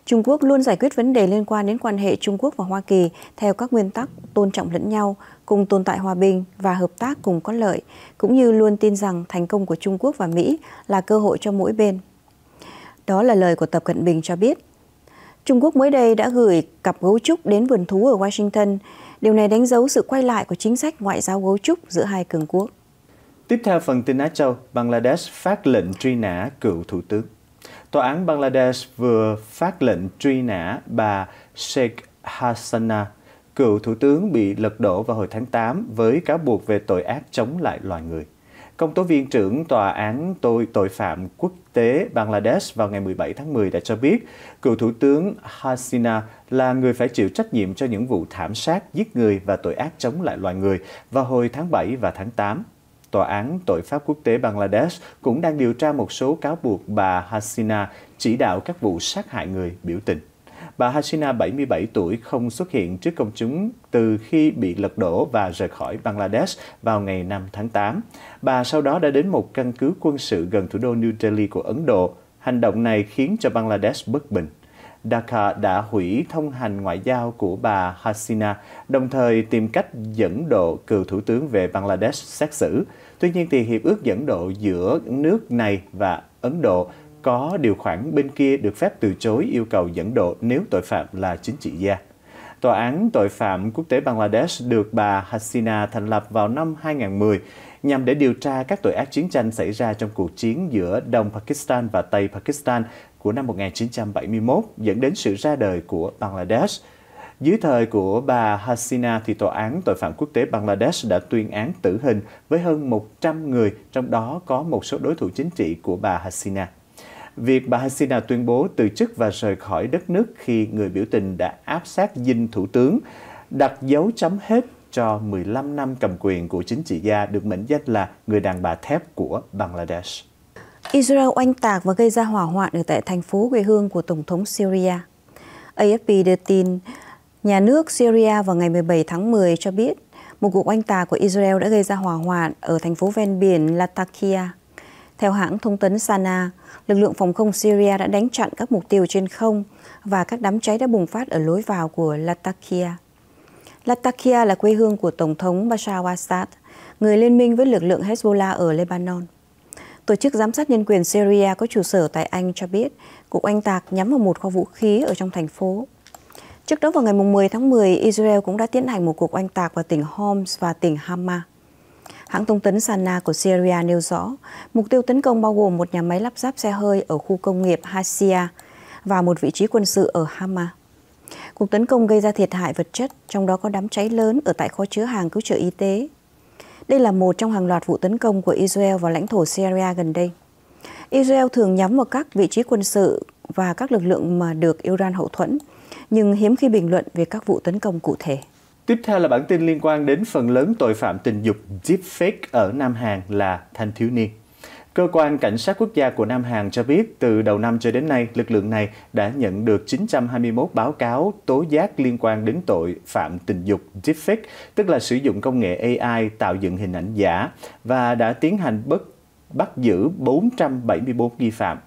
Trung Quốc luôn giải quyết vấn đề liên quan đến quan hệ Trung Quốc và Hoa Kỳ theo các nguyên tắc tôn trọng lẫn nhau, cùng tồn tại hòa bình và hợp tác cùng có lợi, cũng như luôn tin rằng thành công của Trung Quốc và Mỹ là cơ hội cho mỗi bên. Đó là lời của Tập Cận Bình cho biết Trung Quốc mới đây đã gửi cặp gấu trúc đến vườn thú ở Washington. Điều này đánh dấu sự quay lại của chính sách ngoại giao gấu trúc giữa hai cường quốc. Tiếp theo phần tin Á Châu, Bangladesh phát lệnh truy nã cựu thủ tướng. Tòa án Bangladesh vừa phát lệnh truy nã bà Sheikh Hasana, cựu thủ tướng bị lật đổ vào hồi tháng 8 với cáo buộc về tội ác chống lại loài người. Công tố viên trưởng Tòa án tội, tội phạm quốc tế Bangladesh vào ngày 17 tháng 10 đã cho biết cựu Thủ tướng Hasina là người phải chịu trách nhiệm cho những vụ thảm sát, giết người và tội ác chống lại loài người vào hồi tháng 7 và tháng 8. Tòa án Tội pháp quốc tế Bangladesh cũng đang điều tra một số cáo buộc bà Hasina chỉ đạo các vụ sát hại người biểu tình. Bà Hasina 77 tuổi không xuất hiện trước công chúng từ khi bị lật đổ và rời khỏi Bangladesh vào ngày 5 tháng 8. Bà sau đó đã đến một căn cứ quân sự gần thủ đô New Delhi của Ấn Độ. Hành động này khiến cho Bangladesh bất bình. Dhaka đã hủy thông hành ngoại giao của bà Hasina, đồng thời tìm cách dẫn độ cựu thủ tướng về Bangladesh xét xử. Tuy nhiên thì hiệp ước dẫn độ giữa nước này và Ấn Độ có điều khoản bên kia được phép từ chối yêu cầu dẫn độ nếu tội phạm là chính trị gia. Tòa án tội phạm quốc tế Bangladesh được bà Hasina thành lập vào năm 2010 nhằm để điều tra các tội ác chiến tranh xảy ra trong cuộc chiến giữa Đông Pakistan và Tây Pakistan của năm 1971 dẫn đến sự ra đời của Bangladesh. Dưới thời của bà Hasina thì tòa án tội phạm quốc tế Bangladesh đã tuyên án tử hình với hơn 100 người, trong đó có một số đối thủ chính trị của bà Hasina. Việc bà Hasina tuyên bố từ chức và rời khỏi đất nước khi người biểu tình đã áp sát dinh thủ tướng, đặt dấu chấm hết cho 15 năm cầm quyền của chính trị gia được mệnh danh là người đàn bà thép của Bangladesh. Israel oanh tạc và gây ra hỏa hoạn ở tại thành phố quê hương của Tổng thống Syria. AFP đưa tin, nhà nước Syria vào ngày 17 tháng 10 cho biết một cuộc oanh tạc của Israel đã gây ra hỏa hoạn ở thành phố ven biển Latakia. Theo hãng thông tấn Sana, lực lượng phòng không Syria đã đánh chặn các mục tiêu trên không và các đám cháy đã bùng phát ở lối vào của Latakia. Latakia là quê hương của Tổng thống Bashar al-Assad, người liên minh với lực lượng Hezbollah ở Lebanon. Tổ chức giám sát nhân quyền Syria có trụ sở tại Anh cho biết cuộc oanh tạc nhắm vào một kho vũ khí ở trong thành phố. Trước đó vào ngày 10 tháng 10, Israel cũng đã tiến hành một cuộc oanh tạc vào tỉnh Homs và tỉnh Hama. Hãng thông tấn Sana của Syria nêu rõ, mục tiêu tấn công bao gồm một nhà máy lắp ráp xe hơi ở khu công nghiệp Hasia và một vị trí quân sự ở Hama. Cuộc tấn công gây ra thiệt hại vật chất, trong đó có đám cháy lớn ở tại kho chứa hàng cứu trợ y tế. Đây là một trong hàng loạt vụ tấn công của Israel vào lãnh thổ Syria gần đây. Israel thường nhắm vào các vị trí quân sự và các lực lượng mà được Iran hậu thuẫn, nhưng hiếm khi bình luận về các vụ tấn công cụ thể. Tiếp theo là bản tin liên quan đến phần lớn tội phạm tình dục deepfake ở Nam Hàn là thanh thiếu niên. Cơ quan Cảnh sát Quốc gia của Nam Hàn cho biết từ đầu năm cho đến nay, lực lượng này đã nhận được 921 báo cáo tố giác liên quan đến tội phạm tình dục deepfake, tức là sử dụng công nghệ AI tạo dựng hình ảnh giả và đã tiến hành bất bắt giữ 474 nghi phạm.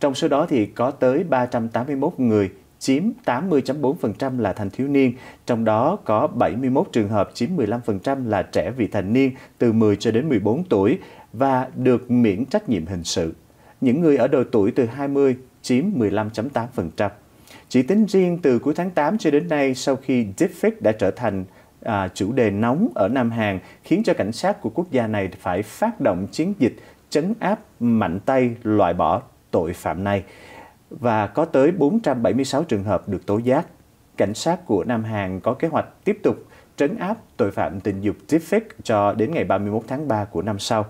Trong số đó thì có tới 381 người chiếm 80.4% là thanh thiếu niên, trong đó có 71 trường hợp chiếm 15% là trẻ vị thành niên từ 10 cho đến 14 tuổi và được miễn trách nhiệm hình sự. Những người ở độ tuổi từ 20 chiếm 15.8%. Chỉ tính riêng từ cuối tháng 8 cho đến nay sau khi deepfake đã trở thành à, chủ đề nóng ở Nam Hàn khiến cho cảnh sát của quốc gia này phải phát động chiến dịch chấn áp mạnh tay loại bỏ tội phạm này và có tới 476 trường hợp được tố giác. Cảnh sát của Nam Hàn có kế hoạch tiếp tục trấn áp tội phạm tình dục deepfake cho đến ngày 31 tháng 3 của năm sau.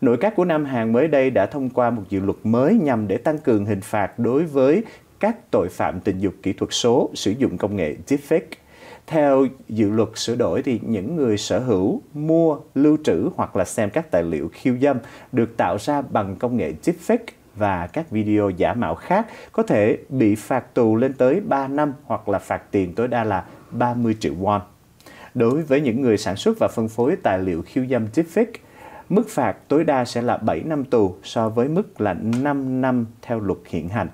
Nội các của Nam Hàn mới đây đã thông qua một dự luật mới nhằm để tăng cường hình phạt đối với các tội phạm tình dục kỹ thuật số sử dụng công nghệ deepfake. Theo dự luật sửa đổi thì những người sở hữu, mua, lưu trữ hoặc là xem các tài liệu khiêu dâm được tạo ra bằng công nghệ deepfake và các video giả mạo khác có thể bị phạt tù lên tới 3 năm hoặc là phạt tiền tối đa là 30 triệu won. Đối với những người sản xuất và phân phối tài liệu khiêu dâm deepfake, mức phạt tối đa sẽ là 7 năm tù so với mức là 5 năm theo luật hiện hành.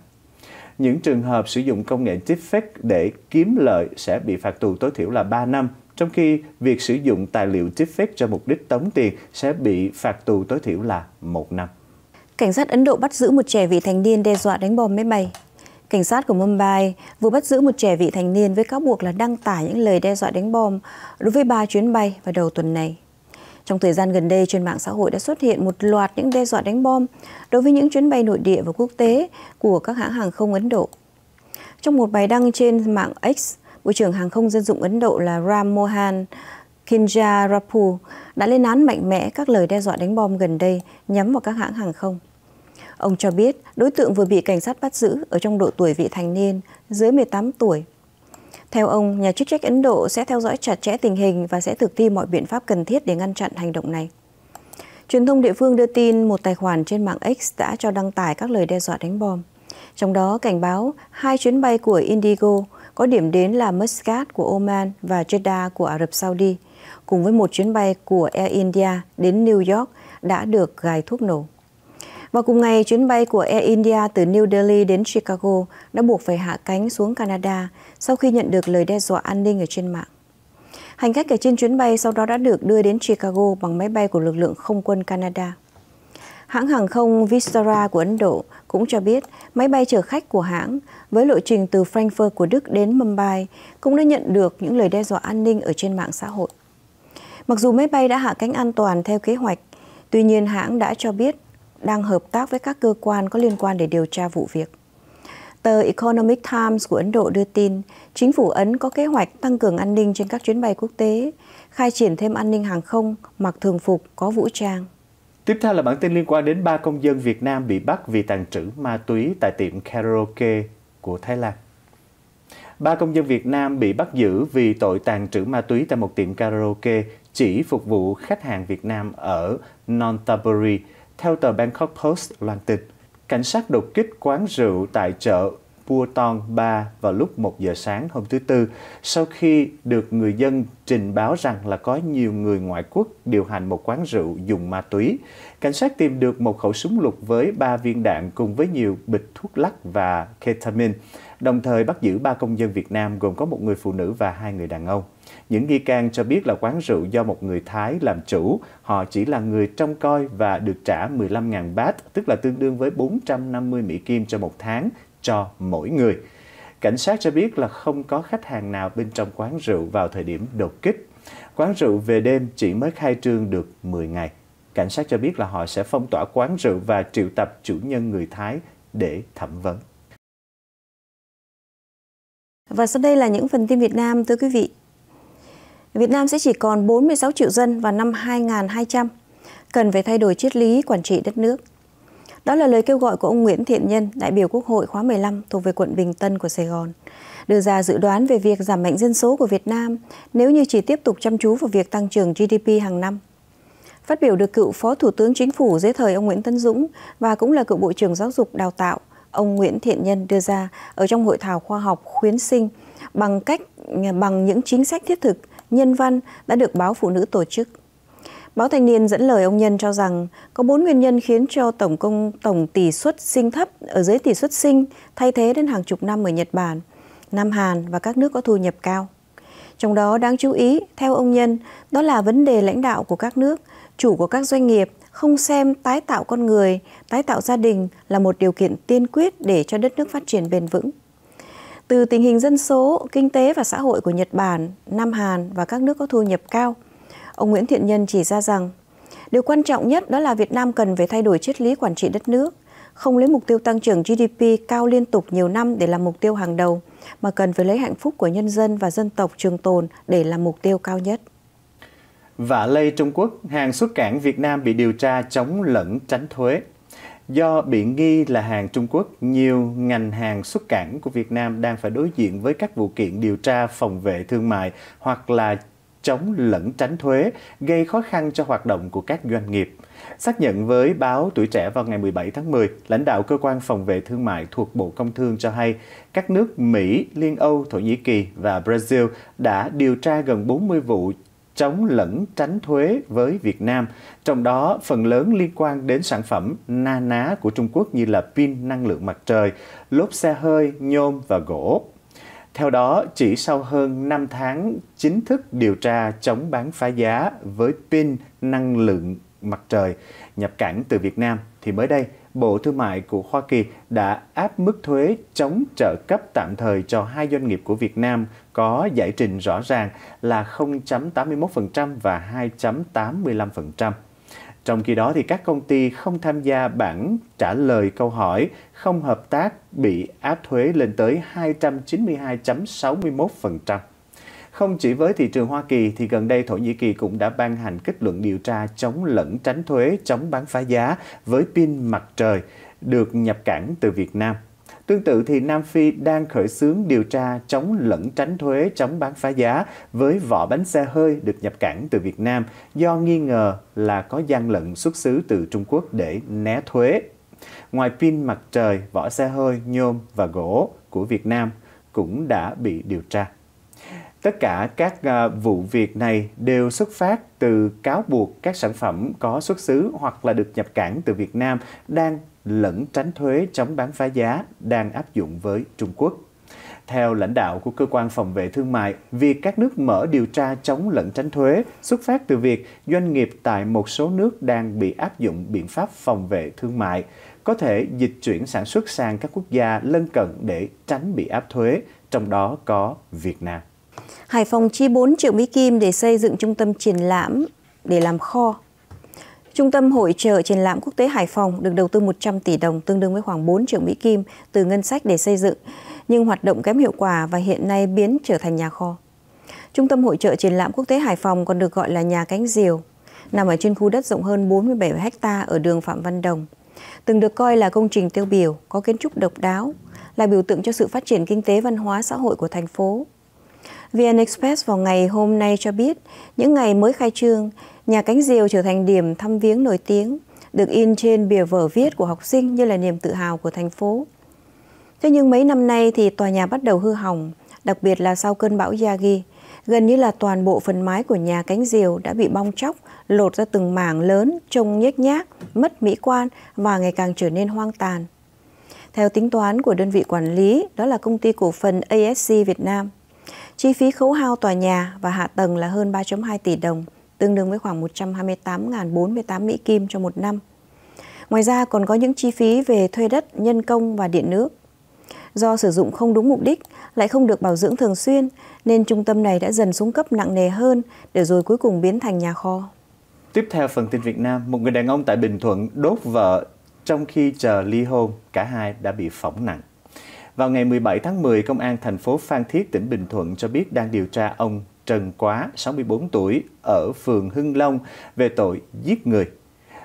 Những trường hợp sử dụng công nghệ deepfake để kiếm lợi sẽ bị phạt tù tối thiểu là 3 năm, trong khi việc sử dụng tài liệu deepfake cho mục đích tống tiền sẽ bị phạt tù tối thiểu là 1 năm. Cảnh sát Ấn Độ bắt giữ một trẻ vị thành niên đe dọa đánh bom máy bay. Cảnh sát của Mumbai vừa bắt giữ một trẻ vị thành niên với cáo buộc là đăng tải những lời đe dọa đánh bom đối với ba chuyến bay vào đầu tuần này. Trong thời gian gần đây, trên mạng xã hội đã xuất hiện một loạt những đe dọa đánh bom đối với những chuyến bay nội địa và quốc tế của các hãng hàng không Ấn Độ. Trong một bài đăng trên mạng X, Bộ trưởng Hàng không dân dụng Ấn Độ là Ram Mohan Kinjarapu đã lên án mạnh mẽ các lời đe dọa đánh bom gần đây nhắm vào các hãng hàng không. Ông cho biết đối tượng vừa bị cảnh sát bắt giữ ở trong độ tuổi vị thành niên, dưới 18 tuổi. Theo ông, nhà chức trách Ấn Độ sẽ theo dõi chặt chẽ tình hình và sẽ thực thi mọi biện pháp cần thiết để ngăn chặn hành động này. Truyền thông địa phương đưa tin một tài khoản trên mạng X đã cho đăng tải các lời đe dọa đánh bom. Trong đó cảnh báo hai chuyến bay của Indigo có điểm đến là Muscat của Oman và Jeddah của Ả Rập Saudi, cùng với một chuyến bay của Air India đến New York đã được gài thuốc nổ vào cùng ngày, chuyến bay của Air India từ New Delhi đến Chicago đã buộc phải hạ cánh xuống Canada sau khi nhận được lời đe dọa an ninh ở trên mạng. Hành khách ở trên chuyến bay sau đó đã được đưa đến Chicago bằng máy bay của lực lượng không quân Canada. Hãng hàng không Vistara của Ấn Độ cũng cho biết máy bay chở khách của hãng với lộ trình từ Frankfurt của Đức đến Mumbai cũng đã nhận được những lời đe dọa an ninh ở trên mạng xã hội. Mặc dù máy bay đã hạ cánh an toàn theo kế hoạch, tuy nhiên hãng đã cho biết đang hợp tác với các cơ quan có liên quan để điều tra vụ việc. Tờ Economic Times của Ấn Độ đưa tin, chính phủ Ấn có kế hoạch tăng cường an ninh trên các chuyến bay quốc tế, khai triển thêm an ninh hàng không, mặc thường phục, có vũ trang. Tiếp theo là bản tin liên quan đến ba công dân Việt Nam bị bắt vì tàn trữ ma túy tại tiệm karaoke của Thái Lan. Ba công dân Việt Nam bị bắt giữ vì tội tàn trữ ma túy tại một tiệm karaoke chỉ phục vụ khách hàng Việt Nam ở Nonthaburi, theo tờ Bangkok Post loan tin, cảnh sát đột kích quán rượu tại chợ Pua Ton Ba vào lúc 1 giờ sáng hôm thứ Tư, sau khi được người dân trình báo rằng là có nhiều người ngoại quốc điều hành một quán rượu dùng ma túy. Cảnh sát tìm được một khẩu súng lục với 3 viên đạn cùng với nhiều bịch thuốc lắc và ketamine, đồng thời bắt giữ ba công dân Việt Nam gồm có một người phụ nữ và hai người đàn ông. Những nghi can cho biết là quán rượu do một người Thái làm chủ, họ chỉ là người trông coi và được trả 15.000 baht, tức là tương đương với 450 Mỹ Kim cho một tháng cho mỗi người. Cảnh sát cho biết là không có khách hàng nào bên trong quán rượu vào thời điểm đột kích. Quán rượu về đêm chỉ mới khai trương được 10 ngày. Cảnh sát cho biết là họ sẽ phong tỏa quán rượu và triệu tập chủ nhân người Thái để thẩm vấn. Và sau đây là những phần tin Việt Nam, thưa quý vị. Việt Nam sẽ chỉ còn 46 triệu dân vào năm 2200. Cần phải thay đổi triết lý quản trị đất nước. Đó là lời kêu gọi của ông Nguyễn Thiện Nhân, đại biểu Quốc hội khóa 15 thuộc về quận Bình Tân của Sài Gòn, đưa ra dự đoán về việc giảm mạnh dân số của Việt Nam nếu như chỉ tiếp tục chăm chú vào việc tăng trưởng GDP hàng năm. Phát biểu được cựu Phó Thủ tướng Chính phủ dưới thời ông Nguyễn Tân Dũng và cũng là cựu Bộ trưởng Giáo dục Đào tạo, ông Nguyễn Thiện Nhân đưa ra ở trong hội thảo khoa học khuyến sinh bằng cách bằng những chính sách thiết thực nhân văn đã được báo Phụ nữ tổ chức. Báo Thanh niên dẫn lời ông Nhân cho rằng có bốn nguyên nhân khiến cho tổng công tổng tỷ suất sinh thấp ở dưới tỷ suất sinh thay thế đến hàng chục năm ở Nhật Bản, Nam Hàn và các nước có thu nhập cao. Trong đó đáng chú ý, theo ông Nhân, đó là vấn đề lãnh đạo của các nước, chủ của các doanh nghiệp không xem tái tạo con người, tái tạo gia đình là một điều kiện tiên quyết để cho đất nước phát triển bền vững từ tình hình dân số, kinh tế và xã hội của Nhật Bản, Nam Hàn và các nước có thu nhập cao. Ông Nguyễn Thiện Nhân chỉ ra rằng, điều quan trọng nhất đó là Việt Nam cần phải thay đổi triết lý quản trị đất nước, không lấy mục tiêu tăng trưởng GDP cao liên tục nhiều năm để làm mục tiêu hàng đầu, mà cần phải lấy hạnh phúc của nhân dân và dân tộc trường tồn để làm mục tiêu cao nhất. Vả lây Trung Quốc, hàng xuất cảng Việt Nam bị điều tra chống lẫn tránh thuế. Do bị nghi là hàng Trung Quốc, nhiều ngành hàng xuất cảng của Việt Nam đang phải đối diện với các vụ kiện điều tra phòng vệ thương mại hoặc là chống lẫn tránh thuế, gây khó khăn cho hoạt động của các doanh nghiệp. Xác nhận với báo Tuổi Trẻ vào ngày 17 tháng 10, lãnh đạo Cơ quan Phòng vệ Thương mại thuộc Bộ Công Thương cho hay, các nước Mỹ, Liên Âu, Thổ Nhĩ Kỳ và Brazil đã điều tra gần 40 vụ chống lẫn tránh thuế với Việt Nam, trong đó phần lớn liên quan đến sản phẩm na ná của Trung Quốc như là pin năng lượng mặt trời, lốp xe hơi, nhôm và gỗ. Theo đó, chỉ sau hơn 5 tháng chính thức điều tra chống bán phá giá với pin năng lượng mặt trời nhập cảnh từ Việt Nam thì mới đây Bộ Thương mại của Hoa Kỳ đã áp mức thuế chống trợ cấp tạm thời cho hai doanh nghiệp của Việt Nam có giải trình rõ ràng là 0.81% và 2.85%. Trong khi đó thì các công ty không tham gia bản trả lời câu hỏi, không hợp tác bị áp thuế lên tới 292.61%. Không chỉ với thị trường Hoa Kỳ thì gần đây Thổ Nhĩ Kỳ cũng đã ban hành kết luận điều tra chống lẫn tránh thuế, chống bán phá giá với pin mặt trời được nhập cảng từ Việt Nam. Tương tự thì Nam Phi đang khởi xướng điều tra chống lẫn tránh thuế, chống bán phá giá với vỏ bánh xe hơi được nhập cảng từ Việt Nam do nghi ngờ là có gian lận xuất xứ từ Trung Quốc để né thuế. Ngoài pin mặt trời, vỏ xe hơi, nhôm và gỗ của Việt Nam cũng đã bị điều tra. Tất cả các à, vụ việc này đều xuất phát từ cáo buộc các sản phẩm có xuất xứ hoặc là được nhập cảng từ Việt Nam đang lẫn tránh thuế chống bán phá giá đang áp dụng với Trung Quốc. Theo lãnh đạo của cơ quan phòng vệ thương mại, việc các nước mở điều tra chống lẫn tránh thuế xuất phát từ việc doanh nghiệp tại một số nước đang bị áp dụng biện pháp phòng vệ thương mại có thể dịch chuyển sản xuất sang các quốc gia lân cận để tránh bị áp thuế, trong đó có Việt Nam. Hải Phòng chi 4 triệu Mỹ Kim để xây dựng trung tâm triển lãm để làm kho. Trung tâm hội trợ triển lãm quốc tế Hải Phòng được đầu tư 100 tỷ đồng tương đương với khoảng 4 triệu Mỹ Kim từ ngân sách để xây dựng, nhưng hoạt động kém hiệu quả và hiện nay biến trở thành nhà kho. Trung tâm hội trợ triển lãm quốc tế Hải Phòng còn được gọi là nhà cánh diều, nằm ở trên khu đất rộng hơn 47 ha ở đường Phạm Văn Đồng. Từng được coi là công trình tiêu biểu, có kiến trúc độc đáo, là biểu tượng cho sự phát triển kinh tế văn hóa xã hội của thành phố. VN Express vào ngày hôm nay cho biết, những ngày mới khai trương, nhà cánh diều trở thành điểm thăm viếng nổi tiếng, được in trên bìa vở viết của học sinh như là niềm tự hào của thành phố. Thế nhưng mấy năm nay thì tòa nhà bắt đầu hư hỏng, đặc biệt là sau cơn bão Yagi. Gần như là toàn bộ phần mái của nhà cánh diều đã bị bong chóc, lột ra từng mảng lớn, trông nhếch nhác, mất mỹ quan và ngày càng trở nên hoang tàn. Theo tính toán của đơn vị quản lý, đó là công ty cổ phần ASC Việt Nam – Chi phí khấu hao tòa nhà và hạ tầng là hơn 3.2 tỷ đồng, tương đương với khoảng 128.048 Mỹ Kim cho một năm. Ngoài ra còn có những chi phí về thuê đất, nhân công và điện nước. Do sử dụng không đúng mục đích, lại không được bảo dưỡng thường xuyên, nên trung tâm này đã dần xuống cấp nặng nề hơn để rồi cuối cùng biến thành nhà kho. Tiếp theo phần tin Việt Nam, một người đàn ông tại Bình Thuận đốt vợ trong khi chờ ly hôn, cả hai đã bị phỏng nặng. Vào ngày 17 tháng 10, Công an thành phố Phan Thiết, tỉnh Bình Thuận cho biết đang điều tra ông Trần Quá, 64 tuổi, ở phường Hưng Long về tội giết người.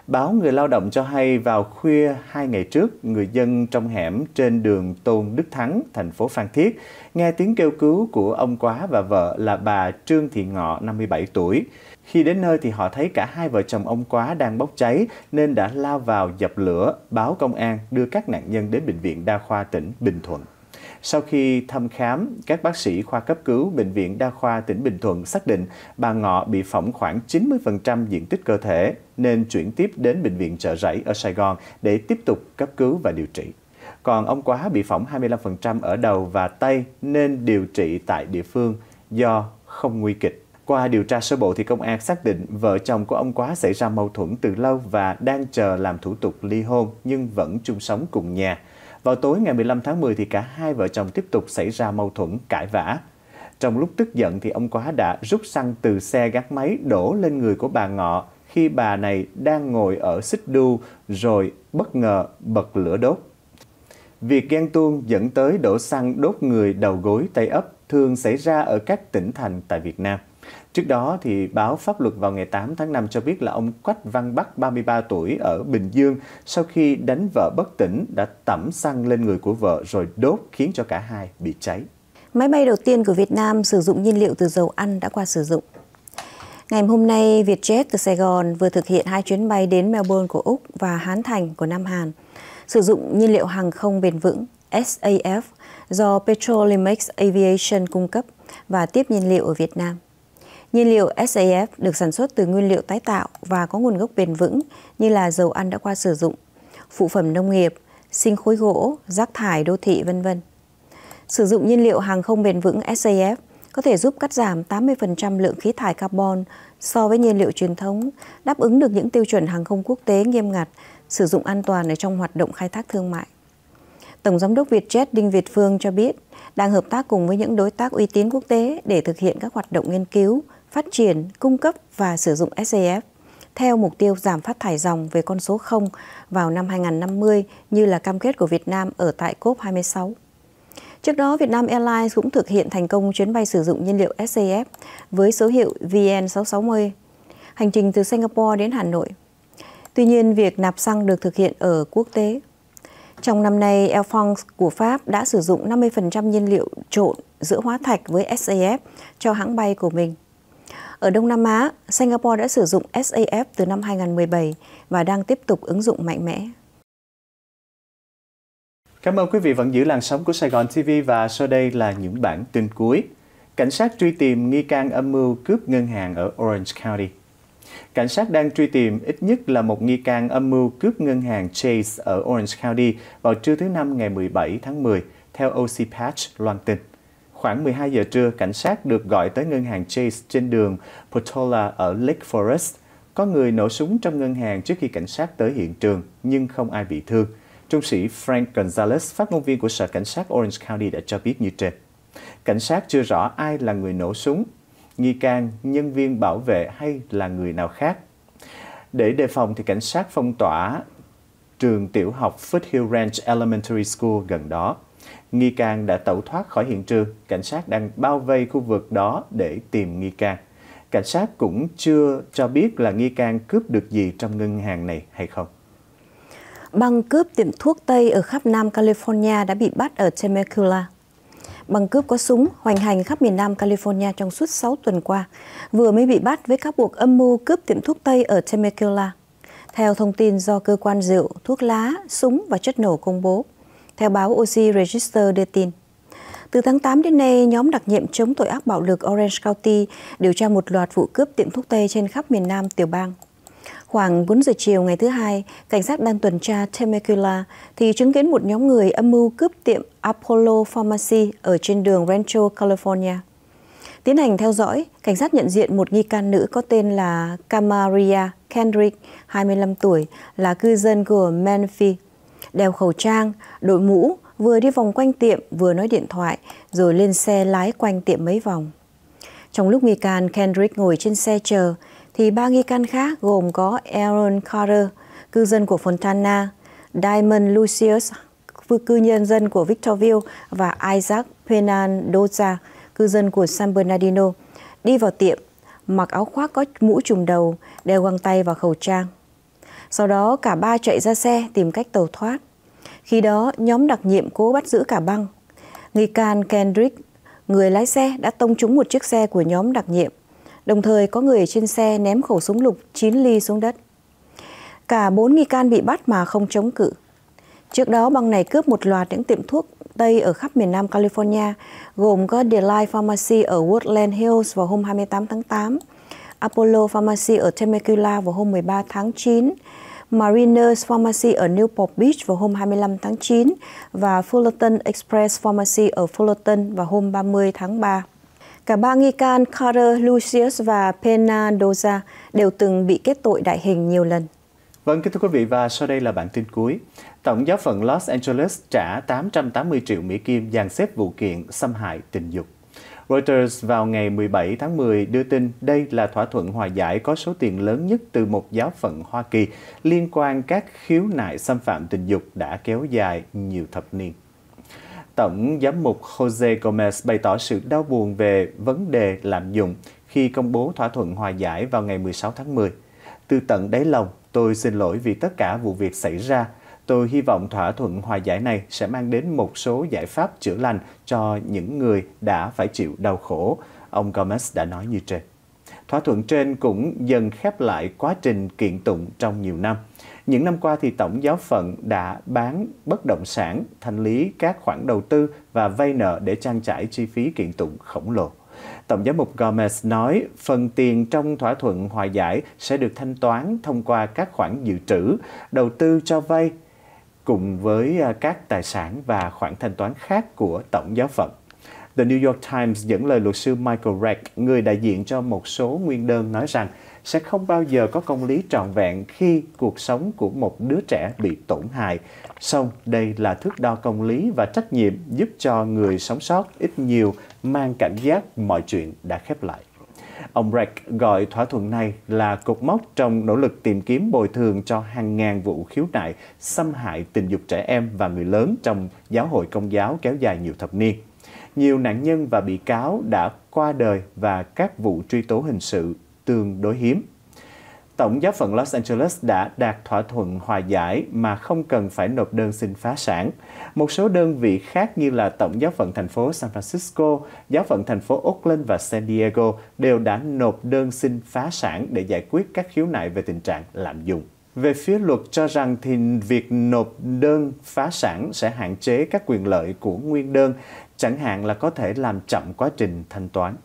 Báo Người Lao động cho hay vào khuya hai ngày trước, người dân trong hẻm trên đường Tôn Đức Thắng, thành phố Phan Thiết, nghe tiếng kêu cứu của ông Quá và vợ là bà Trương Thị Ngọ, 57 tuổi. Khi đến nơi thì họ thấy cả hai vợ chồng ông Quá đang bốc cháy nên đã lao vào dập lửa, báo công an đưa các nạn nhân đến Bệnh viện Đa khoa tỉnh Bình Thuận. Sau khi thăm khám, các bác sĩ khoa cấp cứu Bệnh viện Đa khoa tỉnh Bình Thuận xác định bà Ngọ bị phỏng khoảng 90% diện tích cơ thể nên chuyển tiếp đến Bệnh viện Chợ Rẫy ở Sài Gòn để tiếp tục cấp cứu và điều trị. Còn ông Quá bị phỏng 25% ở đầu và tay nên điều trị tại địa phương do không nguy kịch. Qua điều tra sơ bộ thì công an xác định vợ chồng của ông Quá xảy ra mâu thuẫn từ lâu và đang chờ làm thủ tục ly hôn nhưng vẫn chung sống cùng nhà. Vào tối ngày 15 tháng 10 thì cả hai vợ chồng tiếp tục xảy ra mâu thuẫn cãi vã. Trong lúc tức giận thì ông Quá đã rút xăng từ xe gác máy đổ lên người của bà Ngọ khi bà này đang ngồi ở xích đu rồi bất ngờ bật lửa đốt. Việc ghen tuông dẫn tới đổ xăng đốt người đầu gối tay ấp thường xảy ra ở các tỉnh thành tại Việt Nam. Trước đó, thì báo Pháp luật vào ngày 8 tháng 5 cho biết là ông Quách Văn Bắc, 33 tuổi, ở Bình Dương, sau khi đánh vợ bất tỉnh, đã tẩm xăng lên người của vợ rồi đốt khiến cho cả hai bị cháy. Máy bay đầu tiên của Việt Nam sử dụng nhiên liệu từ dầu ăn đã qua sử dụng. Ngày hôm nay, Vietjet từ Sài Gòn vừa thực hiện hai chuyến bay đến Melbourne của Úc và Hán Thành của Nam Hàn, sử dụng nhiên liệu hàng không bền vững SAF do Petrolimex Aviation cung cấp và tiếp nhiên liệu ở Việt Nam. Nhiên liệu SAF được sản xuất từ nguyên liệu tái tạo và có nguồn gốc bền vững như là dầu ăn đã qua sử dụng, phụ phẩm nông nghiệp, sinh khối gỗ, rác thải đô thị vân vân. Sử dụng nhiên liệu hàng không bền vững SAF có thể giúp cắt giảm 80% lượng khí thải carbon so với nhiên liệu truyền thống, đáp ứng được những tiêu chuẩn hàng không quốc tế nghiêm ngặt, sử dụng an toàn ở trong hoạt động khai thác thương mại. Tổng giám đốc Vietjet Đinh Việt Phương cho biết, đang hợp tác cùng với những đối tác uy tín quốc tế để thực hiện các hoạt động nghiên cứu, phát triển, cung cấp và sử dụng SAF theo mục tiêu giảm phát thải dòng về con số 0 vào năm 2050 như là cam kết của Việt Nam ở tại COP26. Trước đó, Vietnam Airlines cũng thực hiện thành công chuyến bay sử dụng nhiên liệu SAF với số hiệu VN660, hành trình từ Singapore đến Hà Nội. Tuy nhiên, việc nạp xăng được thực hiện ở quốc tế. Trong năm nay, Air France của Pháp đã sử dụng 50% nhiên liệu trộn giữa hóa thạch với SAF cho hãng bay của mình. Ở Đông Nam Á, Singapore đã sử dụng SAF từ năm 2017 và đang tiếp tục ứng dụng mạnh mẽ. Cảm ơn quý vị vẫn giữ làn sóng của Sài Gòn TV và sau đây là những bản tin cuối. Cảnh sát truy tìm nghi can âm mưu cướp ngân hàng ở Orange County. Cảnh sát đang truy tìm ít nhất là một nghi can âm mưu cướp ngân hàng Chase ở Orange County vào trưa thứ Năm ngày 17 tháng 10, theo OC Patch loan tin khoảng 12 giờ trưa, cảnh sát được gọi tới ngân hàng Chase trên đường Portola ở Lake Forest. Có người nổ súng trong ngân hàng trước khi cảnh sát tới hiện trường, nhưng không ai bị thương. Trung sĩ Frank Gonzalez, phát ngôn viên của Sở Cảnh sát Orange County đã cho biết như trên. Cảnh sát chưa rõ ai là người nổ súng, nghi can, nhân viên bảo vệ hay là người nào khác. Để đề phòng thì cảnh sát phong tỏa trường tiểu học Foothill Ranch Elementary School gần đó nghi can đã tẩu thoát khỏi hiện trường. Cảnh sát đang bao vây khu vực đó để tìm nghi can. Cảnh sát cũng chưa cho biết là nghi can cướp được gì trong ngân hàng này hay không. Băng cướp tiệm thuốc Tây ở khắp Nam California đã bị bắt ở Temecula. Băng cướp có súng hoành hành khắp miền Nam California trong suốt 6 tuần qua, vừa mới bị bắt với các buộc âm mưu cướp tiệm thuốc Tây ở Temecula theo thông tin do cơ quan rượu, thuốc lá, súng và chất nổ công bố theo báo OC Register đưa tin. Từ tháng 8 đến nay, nhóm đặc nhiệm chống tội ác bạo lực Orange County điều tra một loạt vụ cướp tiệm thuốc tây trên khắp miền Nam tiểu bang. Khoảng 4 giờ chiều ngày thứ hai, cảnh sát đang tuần tra Temecula thì chứng kiến một nhóm người âm mưu cướp tiệm Apollo Pharmacy ở trên đường Rancho, California. Tiến hành theo dõi, cảnh sát nhận diện một nghi can nữ có tên là Camaria Kendrick, 25 tuổi, là cư dân của Menifee đeo khẩu trang, đội mũ, vừa đi vòng quanh tiệm vừa nói điện thoại, rồi lên xe lái quanh tiệm mấy vòng. Trong lúc nghi can Kendrick ngồi trên xe chờ, thì ba nghi can khác gồm có Aaron Carter, cư dân của Fontana, Diamond Lucius, cư nhân dân của Victorville và Isaac Penandoza, cư dân của San Bernardino, đi vào tiệm, mặc áo khoác có mũ trùm đầu, đeo găng tay và khẩu trang. Sau đó cả ba chạy ra xe tìm cách tàu thoát. Khi đó, nhóm đặc nhiệm cố bắt giữ cả băng. Nghi can Kendrick, người lái xe đã tông trúng một chiếc xe của nhóm đặc nhiệm. Đồng thời có người trên xe ném khẩu súng lục 9 ly xuống đất. Cả bốn nghi can bị bắt mà không chống cự. Trước đó băng này cướp một loạt những tiệm thuốc Tây ở khắp miền Nam California, gồm có Delight Pharmacy ở Woodland Hills vào hôm 28 tháng 8, Apollo Pharmacy ở Temecula vào hôm 13 tháng 9, Mariners Pharmacy ở Newport Beach vào hôm 25 tháng 9 và Fullerton Express Pharmacy ở Fullerton vào hôm 30 tháng 3. Cả ba nghi can Carter, Lucius và Penandoza đều từng bị kết tội đại hình nhiều lần. Vâng, kính thưa quý vị và sau đây là bản tin cuối. Tổng giáo phận Los Angeles trả 880 triệu Mỹ Kim dàn xếp vụ kiện xâm hại tình dục. Reuters vào ngày 17 tháng 10 đưa tin đây là thỏa thuận hòa giải có số tiền lớn nhất từ một giáo phận Hoa Kỳ liên quan các khiếu nại xâm phạm tình dục đã kéo dài nhiều thập niên. Tổng giám mục Jose Gomez bày tỏ sự đau buồn về vấn đề lạm dụng khi công bố thỏa thuận hòa giải vào ngày 16 tháng 10. Từ tận đáy lòng, tôi xin lỗi vì tất cả vụ việc xảy ra, Tôi hy vọng thỏa thuận hòa giải này sẽ mang đến một số giải pháp chữa lành cho những người đã phải chịu đau khổ, ông Gomez đã nói như trên. Thỏa thuận trên cũng dần khép lại quá trình kiện tụng trong nhiều năm. Những năm qua thì tổng giáo phận đã bán bất động sản, thanh lý các khoản đầu tư và vay nợ để trang trải chi phí kiện tụng khổng lồ. Tổng giám mục Gomez nói phần tiền trong thỏa thuận hòa giải sẽ được thanh toán thông qua các khoản dự trữ, đầu tư cho vay cùng với à, các tài sản và khoản thanh toán khác của tổng giáo phận. The New York Times dẫn lời luật sư Michael Reck, người đại diện cho một số nguyên đơn nói rằng sẽ không bao giờ có công lý trọn vẹn khi cuộc sống của một đứa trẻ bị tổn hại. Song đây là thước đo công lý và trách nhiệm giúp cho người sống sót ít nhiều mang cảm giác mọi chuyện đã khép lại. Ông Bragg gọi thỏa thuận này là cột mốc trong nỗ lực tìm kiếm bồi thường cho hàng ngàn vụ khiếu nại xâm hại tình dục trẻ em và người lớn trong giáo hội công giáo kéo dài nhiều thập niên. Nhiều nạn nhân và bị cáo đã qua đời và các vụ truy tố hình sự tương đối hiếm. Tổng giáo phận Los Angeles đã đạt thỏa thuận hòa giải mà không cần phải nộp đơn xin phá sản. Một số đơn vị khác như là Tổng giáo phận thành phố San Francisco, giáo phận thành phố Oakland và San Diego đều đã nộp đơn xin phá sản để giải quyết các khiếu nại về tình trạng lạm dụng. Về phía luật cho rằng thì việc nộp đơn phá sản sẽ hạn chế các quyền lợi của nguyên đơn, chẳng hạn là có thể làm chậm quá trình thanh toán.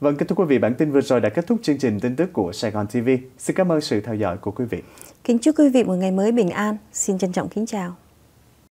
Vâng, kính thưa quý vị, bản tin vừa rồi đã kết thúc chương trình tin tức của Sài Gòn TV. Xin cảm ơn sự theo dõi của quý vị. Kính chúc quý vị một ngày mới bình an. Xin trân trọng kính chào.